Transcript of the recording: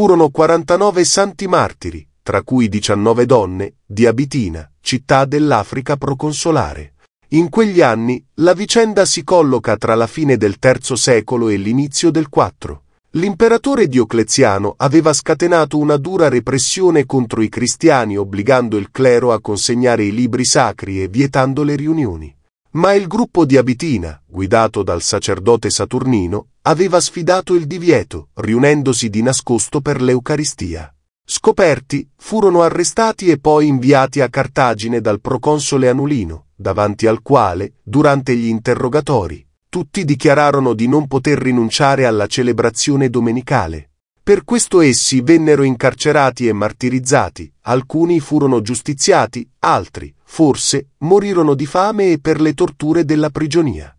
furono 49 santi martiri, tra cui 19 donne, di Abitina, città dell'Africa proconsolare. In quegli anni la vicenda si colloca tra la fine del III secolo e l'inizio del IV. L'imperatore Diocleziano aveva scatenato una dura repressione contro i cristiani obbligando il clero a consegnare i libri sacri e vietando le riunioni. Ma il gruppo di Abitina, guidato dal sacerdote Saturnino, aveva sfidato il divieto, riunendosi di nascosto per l'Eucaristia. Scoperti, furono arrestati e poi inviati a Cartagine dal proconsole Anulino, davanti al quale, durante gli interrogatori, tutti dichiararono di non poter rinunciare alla celebrazione domenicale. Per questo essi vennero incarcerati e martirizzati, alcuni furono giustiziati, altri, forse, morirono di fame e per le torture della prigionia.